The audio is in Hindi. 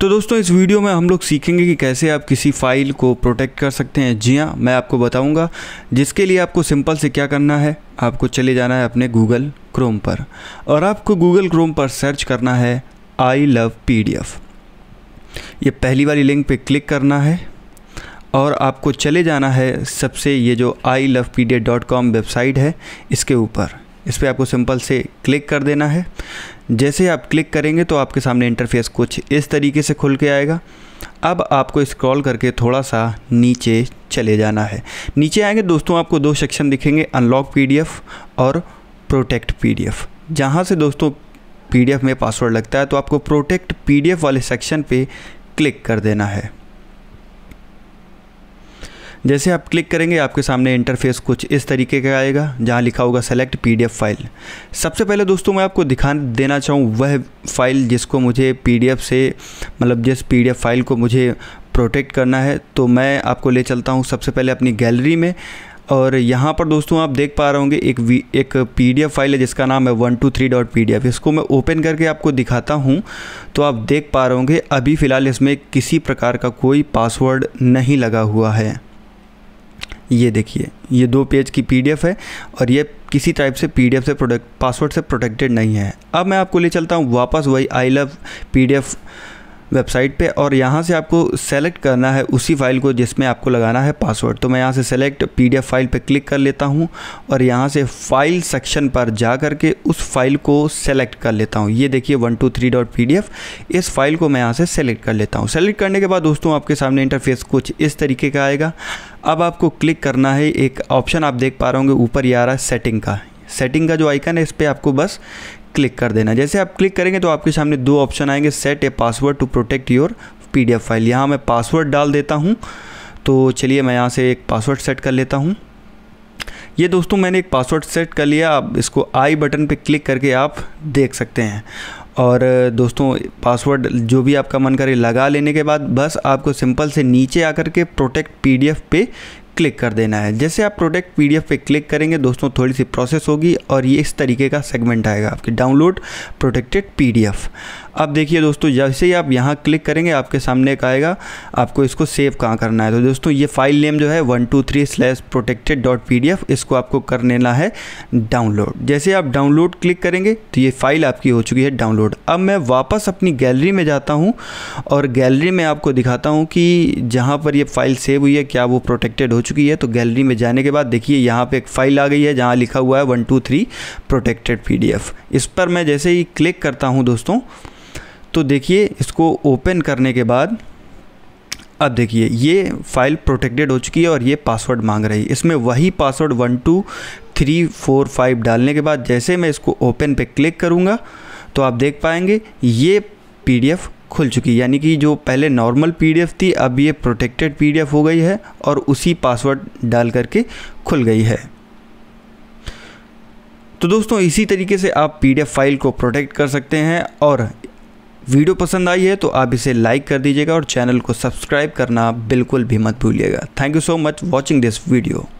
तो दोस्तों इस वीडियो में हम लोग सीखेंगे कि कैसे आप किसी फाइल को प्रोटेक्ट कर सकते हैं जी हाँ मैं आपको बताऊँगा जिसके लिए आपको सिंपल से क्या करना है आपको चले जाना है अपने गूगल क्रोम पर और आपको गूगल क्रोम पर सर्च करना है आई लव पी डी ये पहली वाली लिंक पे क्लिक करना है और आपको चले जाना है सबसे ये जो I love P dot com website है इसके ऊपर इस पर आपको सिंपल से क्लिक कर देना है जैसे आप क्लिक करेंगे तो आपके सामने इंटरफेस कुछ इस तरीके से खुल के आएगा अब आपको स्क्रॉल करके थोड़ा सा नीचे चले जाना है नीचे आएंगे दोस्तों आपको दो सेक्शन दिखेंगे अनलॉक पीडीएफ और प्रोटेक्ट पीडीएफ जहाँ से दोस्तों पीडीएफ में पासवर्ड लगता है तो आपको प्रोटेक्ट पीडीएफ वाले सेक्शन पे क्लिक कर देना है जैसे आप क्लिक करेंगे आपके सामने इंटरफेस कुछ इस तरीके का आएगा जहाँ लिखा होगा सेलेक्ट पीडीएफ फाइल सबसे पहले दोस्तों मैं आपको दिखा देना चाहूँ वह फ़ाइल जिसको मुझे पीडीएफ से मतलब जिस पीडीएफ फाइल को मुझे प्रोटेक्ट करना है तो मैं आपको ले चलता हूँ सबसे पहले अपनी गैलरी में और यहाँ पर दोस्तों आप देख पा रहे होंगे एक वी एक पी फाइल है जिसका नाम है one two three dot P इसको मैं ओपन करके आपको दिखाता हूँ तो आप देख पा रहे होंगे अभी फ़िलहाल इसमें किसी प्रकार का कोई पासवर्ड नहीं लगा हुआ है ये देखिए ये दो पेज की पीडीएफ है और ये किसी टाइप से पीडीएफ से प्रोडक्ट पासवर्ड से प्रोटेक्टेड नहीं है अब मैं आपको ले चलता हूँ वापस वही आई लव पीडीएफ वेबसाइट पे और यहाँ से आपको सेलेक्ट करना है उसी फाइल को जिसमें आपको लगाना है पासवर्ड तो मैं यहाँ से सेलेक्ट पीडीएफ फाइल पे क्लिक कर लेता हूँ और यहाँ से फाइल सेक्शन पर जा करके उस फाइल को सेलेक्ट कर लेता हूँ ये देखिए one two three dot P इस फाइल को मैं यहाँ से सेलेक्ट कर लेता हूँ सेलेक्ट करने के बाद दोस्तों आपके सामने इंटरफेस कुछ इस तरीके का आएगा अब आपको क्लिक करना है एक ऑप्शन आप देख पा रहे होंगे ऊपर ये आ रहा है सेटिंग का सेटिंग का जो आइकन है इस पर आपको बस क्लिक कर देना जैसे आप क्लिक करेंगे तो आपके सामने दो ऑप्शन आएंगे set a password to protect your PDF file यहाँ मैं पासवर्ड डाल देता हूँ तो चलिए मैं यहाँ से एक पासवर्ड सेट कर लेता हूँ ये दोस्तों मैंने एक पासवर्ड सेट कर लिया आप इसको आई बटन पे क्लिक करके आप देख सकते हैं और दोस्तों पासवर्ड जो भी आपका मन करे लगा लेने के बाद बस आपको सिंपल से नीचे आकर के प्रोटेक्ट पीडीएफ पे क्लिक कर देना है जैसे आप प्रोडक्ट पीडीएफ पे क्लिक करेंगे दोस्तों थोड़ी सी प्रोसेस होगी और ये इस तरीके का सेगमेंट आएगा आपके डाउनलोड प्रोटेक्टेड पीडीएफ अब देखिए दोस्तों जैसे ही आप यहाँ क्लिक करेंगे आपके सामने एक आएगा आपको इसको सेव कहाँ करना है तो दोस्तों ये फाइल नेम जो है one two three slash protected dot P D F इसको आपको कर लेना है डाउनलोड जैसे आप डाउनलोड क्लिक करेंगे तो ये फाइल आपकी हो चुकी है डाउनलोड अब मैं वापस अपनी गैलरी में जाता हूँ और गैलरी में आपको दिखाता हूँ कि जहाँ पर यह फाइल सेव हुई है क्या वो प्रोटेक्टेड हो चुकी है तो गैलरी में जाने के बाद देखिए यहाँ पे एक फाइल आ गई है जहाँ लिखा हुआ है one two three protected P इस पर मैं जैसे ही क्लिक करता हूँ दोस्तों तो देखिए इसको ओपन करने के बाद अब देखिए ये फाइल प्रोटेक्टेड हो चुकी है और ये पासवर्ड मांग रही है इसमें वही password one two three four five डालने के बाद जैसे मैं इसको ओपन पे क्लिक करूँगा तो आप देख पाएंगे ये पीडीएफ खुल चुकी है यानी कि जो पहले नॉर्मल पीडीएफ थी अब ये प्रोटेक्टेड पीडीएफ हो गई है और उसी पासवर्ड डाल करके खुल गई है तो दोस्तों इसी तरीके से आप पीडीएफ फाइल को प्रोटेक्ट कर सकते हैं और वीडियो पसंद आई है तो आप इसे लाइक कर दीजिएगा और चैनल को सब्सक्राइब करना बिल्कुल भी मत भूलिएगा thank you so much watching this video